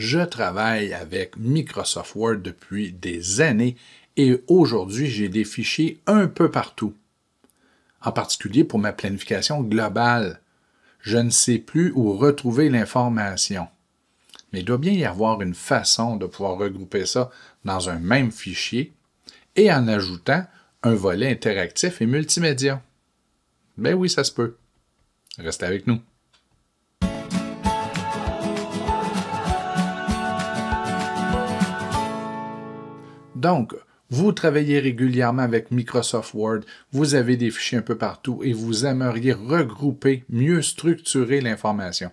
Je travaille avec Microsoft Word depuis des années et aujourd'hui, j'ai des fichiers un peu partout. En particulier pour ma planification globale. Je ne sais plus où retrouver l'information. Mais il doit bien y avoir une façon de pouvoir regrouper ça dans un même fichier et en ajoutant un volet interactif et multimédia. Ben oui, ça se peut. Restez avec nous. Donc, vous travaillez régulièrement avec Microsoft Word, vous avez des fichiers un peu partout et vous aimeriez regrouper, mieux structurer l'information.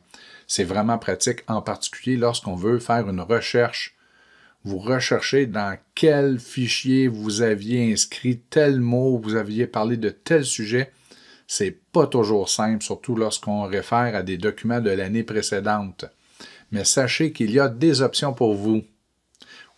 C'est vraiment pratique, en particulier lorsqu'on veut faire une recherche. Vous recherchez dans quel fichier vous aviez inscrit tel mot, vous aviez parlé de tel sujet. C'est pas toujours simple, surtout lorsqu'on réfère à des documents de l'année précédente. Mais sachez qu'il y a des options pour vous.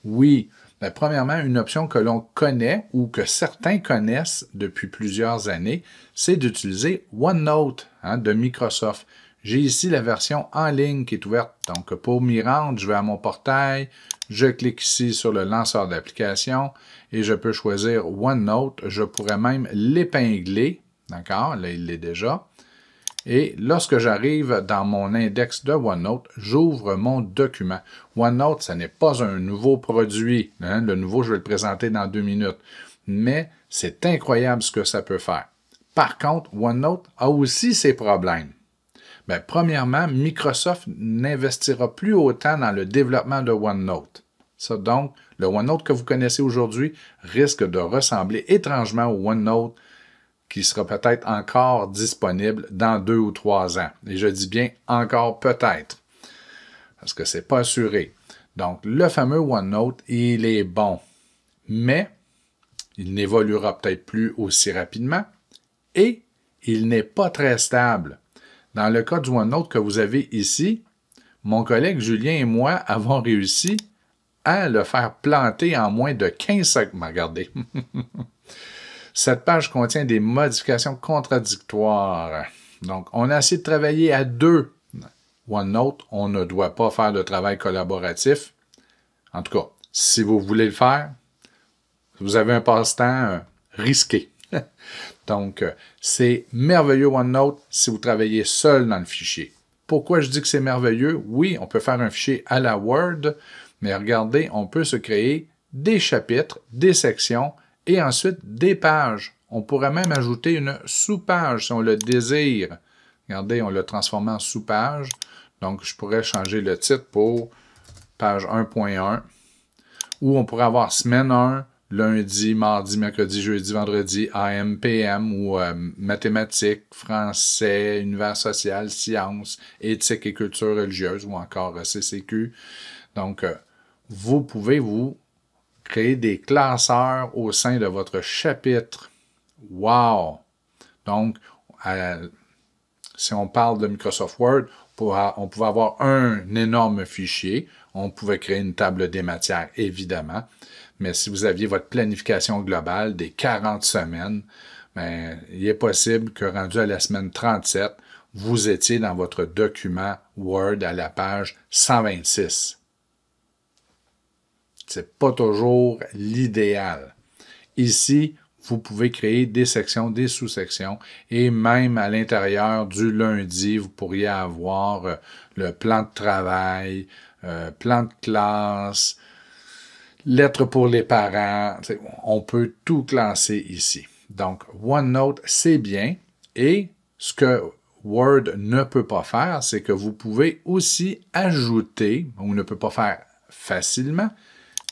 Oui, ben, premièrement, une option que l'on connaît ou que certains connaissent depuis plusieurs années, c'est d'utiliser OneNote hein, de Microsoft. J'ai ici la version en ligne qui est ouverte. Donc, pour m'y rendre, je vais à mon portail, je clique ici sur le lanceur d'application et je peux choisir OneNote. Je pourrais même l'épingler, d'accord, là il l'est déjà. Et lorsque j'arrive dans mon index de OneNote, j'ouvre mon document. OneNote, ce n'est pas un nouveau produit. Hein, le nouveau, je vais le présenter dans deux minutes. Mais c'est incroyable ce que ça peut faire. Par contre, OneNote a aussi ses problèmes. Ben, premièrement, Microsoft n'investira plus autant dans le développement de OneNote. Ça, donc, le OneNote que vous connaissez aujourd'hui risque de ressembler étrangement au OneNote qui sera peut-être encore disponible dans deux ou trois ans. Et je dis bien encore peut-être, parce que ce n'est pas assuré. Donc, le fameux OneNote, il est bon, mais il n'évoluera peut-être plus aussi rapidement et il n'est pas très stable. Dans le cas du OneNote que vous avez ici, mon collègue Julien et moi avons réussi à le faire planter en moins de 15 secondes. Regardez. Cette page contient des modifications contradictoires. Donc, on a essayé de travailler à deux. OneNote, on ne doit pas faire de travail collaboratif. En tout cas, si vous voulez le faire, vous avez un passe-temps euh, risqué. Donc, euh, c'est merveilleux OneNote si vous travaillez seul dans le fichier. Pourquoi je dis que c'est merveilleux? Oui, on peut faire un fichier à la Word, mais regardez, on peut se créer des chapitres, des sections, et ensuite des pages. On pourrait même ajouter une sous-page si on le désire. Regardez, on l'a transformé en sous-page. Donc, je pourrais changer le titre pour page 1.1. Ou on pourrait avoir semaine 1, lundi, mardi, mercredi, jeudi, vendredi, AM, PM ou euh, mathématiques, français, univers social, sciences, éthique et culture religieuse ou encore euh, CCQ. Donc, euh, vous pouvez vous créer des classeurs au sein de votre chapitre. Wow! Donc, euh, si on parle de Microsoft Word, on pouvait avoir un énorme fichier, on pouvait créer une table des matières, évidemment, mais si vous aviez votre planification globale des 40 semaines, ben, il est possible que rendu à la semaine 37, vous étiez dans votre document Word à la page 126 n'est pas toujours l'idéal. Ici, vous pouvez créer des sections, des sous-sections et même à l'intérieur du lundi, vous pourriez avoir euh, le plan de travail, euh, plan de classe, lettres pour les parents. On peut tout classer ici. Donc, OneNote, c'est bien. Et ce que Word ne peut pas faire, c'est que vous pouvez aussi ajouter, on ne peut pas faire facilement,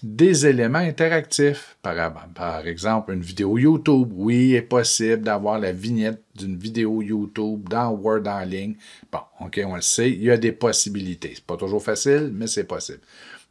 des éléments interactifs. Par, exemple, une vidéo YouTube. Oui, il est possible d'avoir la vignette d'une vidéo YouTube dans Word en ligne. Bon, OK, on le sait, il y a des possibilités. C'est pas toujours facile, mais c'est possible.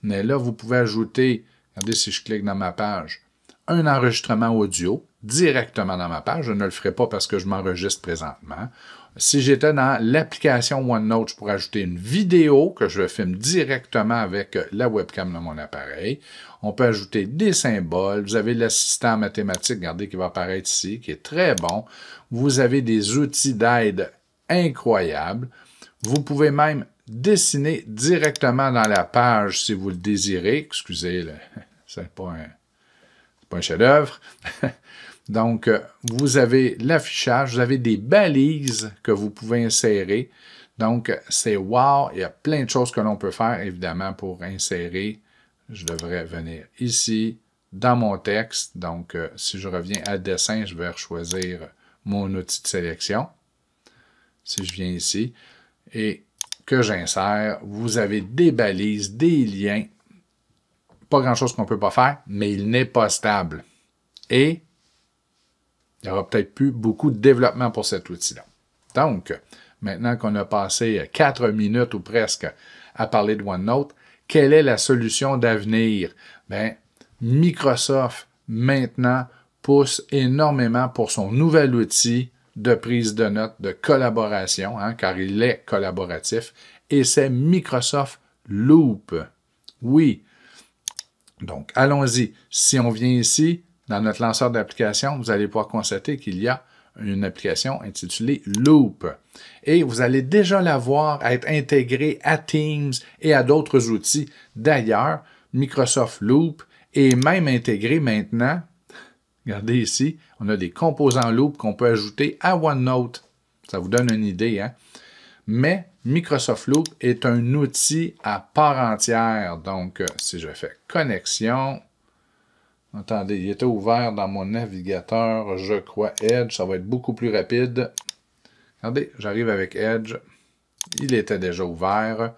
Mais là, vous pouvez ajouter, regardez si je clique dans ma page, un enregistrement audio directement dans ma page. Je ne le ferai pas parce que je m'enregistre présentement. Si j'étais dans l'application OneNote, je pourrais ajouter une vidéo que je filme directement avec la webcam de mon appareil. On peut ajouter des symboles. Vous avez l'assistant mathématique, regardez, qui va apparaître ici, qui est très bon. Vous avez des outils d'aide incroyables. Vous pouvez même dessiner directement dans la page si vous le désirez. Excusez, c'est pas un, pas un chef-d'œuvre. Donc, euh, vous avez l'affichage, vous avez des balises que vous pouvez insérer. Donc, c'est wow, il y a plein de choses que l'on peut faire, évidemment, pour insérer. Je devrais venir ici, dans mon texte. Donc, euh, si je reviens à dessin, je vais choisir mon outil de sélection. Si je viens ici et que j'insère, vous avez des balises, des liens. Pas grand-chose qu'on ne peut pas faire, mais il n'est pas stable. Et il n'y aura peut-être plus beaucoup de développement pour cet outil-là. Donc, maintenant qu'on a passé quatre minutes ou presque à parler de OneNote, quelle est la solution d'avenir? Bien, Microsoft, maintenant, pousse énormément pour son nouvel outil de prise de notes, de collaboration, hein, car il est collaboratif, et c'est Microsoft Loop. Oui. Donc, allons-y. Si on vient ici, dans notre lanceur d'application, vous allez pouvoir constater qu'il y a une application intitulée Loop. Et vous allez déjà la voir être intégrée à Teams et à d'autres outils. D'ailleurs, Microsoft Loop est même intégré maintenant. Regardez ici, on a des composants Loop qu'on peut ajouter à OneNote. Ça vous donne une idée, hein? Mais Microsoft Loop est un outil à part entière. Donc, euh, si je fais connexion, Attendez, il était ouvert dans mon navigateur, je crois, Edge. Ça va être beaucoup plus rapide. Regardez, j'arrive avec Edge. Il était déjà ouvert.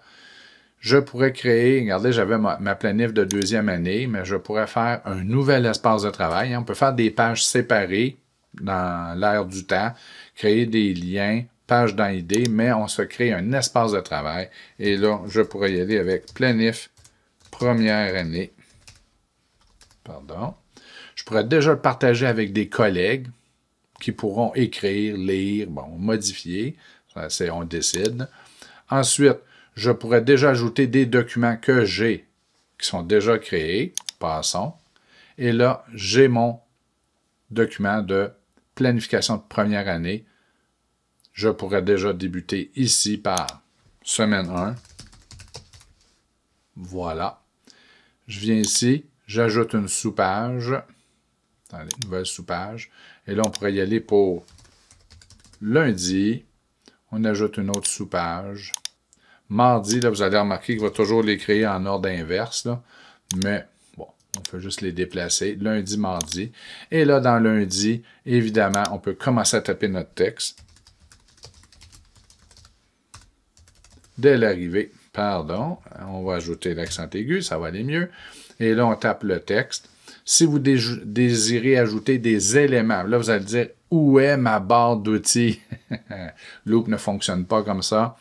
Je pourrais créer, regardez, j'avais ma, planif de deuxième année, mais je pourrais faire un nouvel espace de travail. On peut faire des pages séparées dans l'ère du temps, créer des liens, pages dans idée mais on se crée un espace de travail. Et là, je pourrais y aller avec planif première année. Je pourrais déjà le partager avec des collègues qui pourront écrire, lire, bon, modifier. on décide. Ensuite, je pourrais déjà ajouter des documents que j'ai, qui sont déjà créés. Passons. Et là, j'ai mon document de planification de première année. Je pourrais déjà débuter ici par semaine 1. Voilà. Je viens ici. J'ajoute une soupage. Attendez, nouvelle soupage. Et là, on pourrait y aller pour lundi. On ajoute une autre soupage. Mardi, là, vous allez remarquer qu'il va toujours les créer en ordre inverse. Mais bon, on peut juste les déplacer. Lundi, mardi. Et là, dans lundi, évidemment, on peut commencer à taper notre texte. Dès l'arrivée, pardon, on va ajouter l'accent aigu, ça va aller mieux. Et là, on tape le texte. Si vous désirez ajouter des éléments, là, vous allez dire où est ma barre d'outils? Loop ne fonctionne pas comme ça.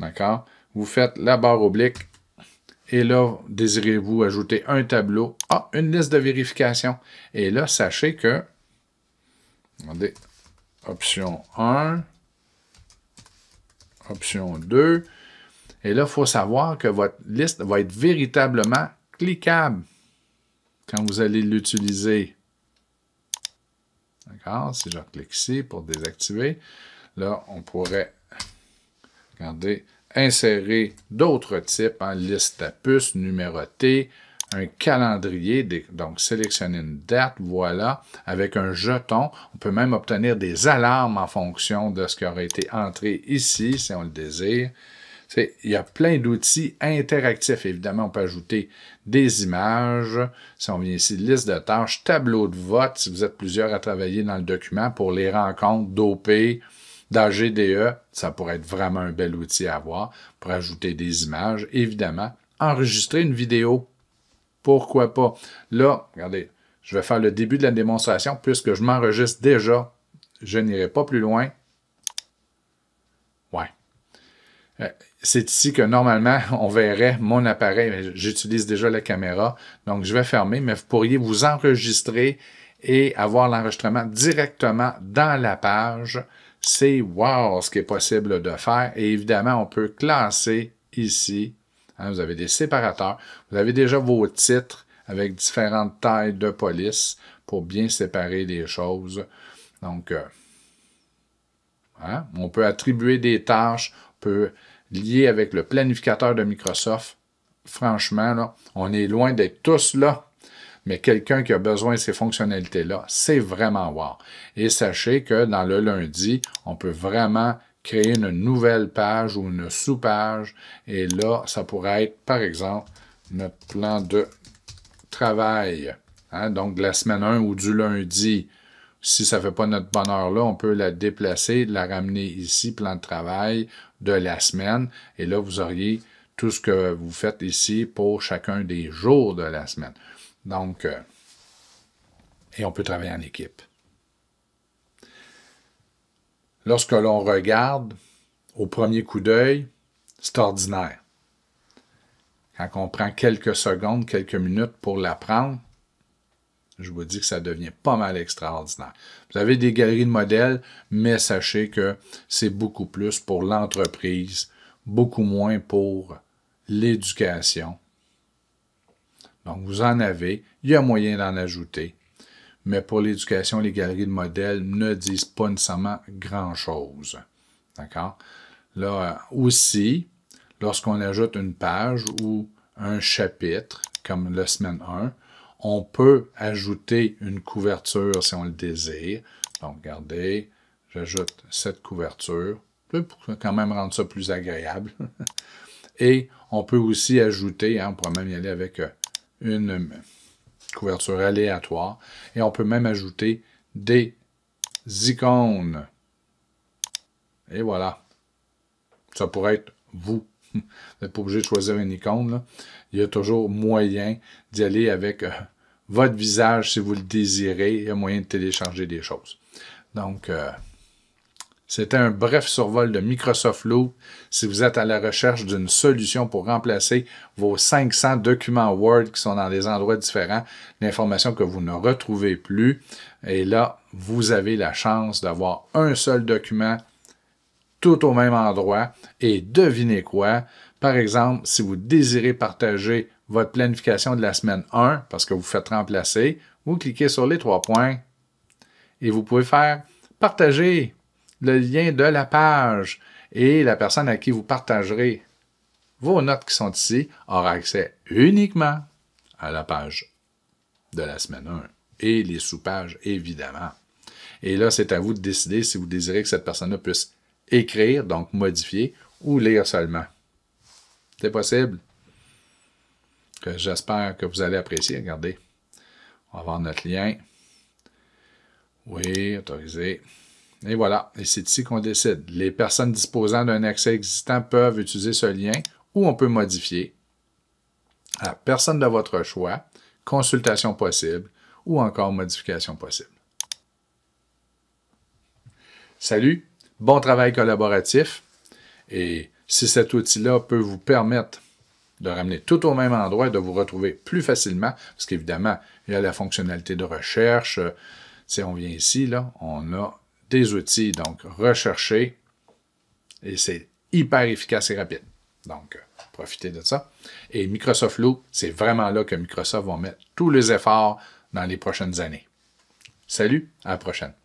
D'accord? Vous faites la barre oblique. Et là, désirez-vous ajouter un tableau? Ah, une liste de vérification. Et là, sachez que, regardez, option 1, option 2. Et là, il faut savoir que votre liste va être véritablement cliquable quand vous allez l'utiliser. D'accord? Si je clique ici pour désactiver, là, on pourrait, insérer d'autres types, en liste à puces, numéroter, un calendrier, donc sélectionner une date, voilà, avec un jeton. On peut même obtenir des alarmes en fonction de ce qui aurait été entré ici, si on le désire il y a plein d'outils interactifs, évidemment. On peut ajouter des images. Si on vient ici, liste de tâches, tableau de vote, si vous êtes plusieurs à travailler dans le document pour les rencontres d'OP, d'AGDE, ça pourrait être vraiment un bel outil à avoir pour ajouter des images, évidemment. Enregistrer une vidéo, pourquoi pas. Là, regardez, je vais faire le début de la démonstration puisque je m'enregistre déjà. Je n'irai pas plus loin. Ouais. Euh, c'est ici que normalement, on verrait mon appareil. J'utilise déjà la caméra, donc je vais fermer, mais vous pourriez vous enregistrer et avoir l'enregistrement directement dans la page. C'est wow ce qui est possible de faire. Et évidemment, on peut classer ici. Hein, vous avez des séparateurs. Vous avez déjà vos titres avec différentes tailles de police pour bien séparer les choses. Donc, euh, hein, on peut attribuer des tâches, on peut lié avec le planificateur de Microsoft, franchement, là, on est loin d'être tous là, mais quelqu'un qui a besoin de ces fonctionnalités-là, c'est vraiment wow. Et sachez que dans le lundi, on peut vraiment créer une nouvelle page ou une sous-page. Et là, ça pourrait être, par exemple, notre plan de travail. Hein, donc, de la semaine 1 ou du lundi si ça ne fait pas notre bonheur là, on peut la déplacer, la ramener ici, plan de travail de la semaine. Et là, vous auriez tout ce que vous faites ici pour chacun des jours de la semaine. Donc, euh, et on peut travailler en équipe. Lorsque l'on regarde au premier coup d'œil, c'est ordinaire. Quand on prend quelques secondes, quelques minutes pour l'apprendre, je vous dis que ça devient pas mal extraordinaire. Vous avez des galeries de modèles, mais sachez que c'est beaucoup plus pour l'entreprise, beaucoup moins pour l'éducation. Donc, vous en avez, il y a moyen d'en ajouter, mais pour l'éducation, les galeries de modèles ne disent pas nécessairement grand-chose. D'accord? Là aussi, lorsqu'on ajoute une page ou un chapitre, comme la semaine 1, on peut ajouter une couverture si on le désire. Donc, regardez, j'ajoute cette couverture pour quand même rendre ça plus agréable. Et on peut aussi ajouter, hein, on pourrait même y aller avec euh, une euh, couverture aléatoire, et on peut même ajouter des icônes. Et voilà. Ça pourrait être vous. Vous n'êtes pas obligé de choisir une icône. Il y a toujours moyen d'y aller avec euh, votre visage si vous le désirez. Il y a moyen de télécharger des choses. Donc, euh, c'était un bref survol de Microsoft Loop. Si vous êtes à la recherche d'une solution pour remplacer vos 500 documents Word qui sont dans des endroits différents, l'information que vous ne retrouvez plus, et là, vous avez la chance d'avoir un seul document tout au même endroit. Et devinez quoi? Par exemple, si vous désirez partager votre planification de la semaine 1 parce que vous faites remplacer. Vous cliquez sur les trois points et vous pouvez faire partager le lien de la page et la personne à qui vous partagerez vos notes qui sont ici aura accès uniquement à la page de la semaine 1 et les sous-pages, évidemment. Et là, c'est à vous de décider si vous désirez que cette personne-là puisse écrire, donc modifier, ou lire seulement. C'est possible que j'espère que vous allez apprécier. Regardez, on va voir notre lien. Oui, autorisé. Et voilà, et c'est ici qu'on décide. Les personnes disposant d'un accès existant peuvent utiliser ce lien ou on peut modifier à personne de votre choix, consultation possible ou encore modification possible. Salut, bon travail collaboratif et si cet outil-là peut vous permettre de ramener tout au même endroit et de vous retrouver plus facilement, parce qu'évidemment, il y a la fonctionnalité de recherche. Euh, si on vient ici, là, on a des outils, donc rechercher, et c'est hyper efficace et rapide. Donc, euh, profitez de ça. Et Microsoft Loop, c'est vraiment là que Microsoft va mettre tous les efforts dans les prochaines années. Salut, à la prochaine.